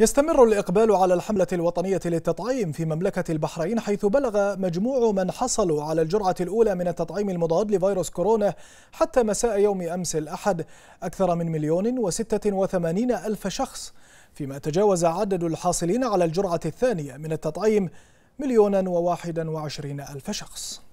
يستمر الإقبال على الحملة الوطنية للتطعيم في مملكة البحرين حيث بلغ مجموع من حصلوا على الجرعة الأولى من التطعيم المضاد لفيروس كورونا حتى مساء يوم أمس الأحد أكثر من مليون وستة وثمانين ألف شخص فيما تجاوز عدد الحاصلين على الجرعة الثانية من التطعيم مليونا وواحدا وعشرين ألف شخص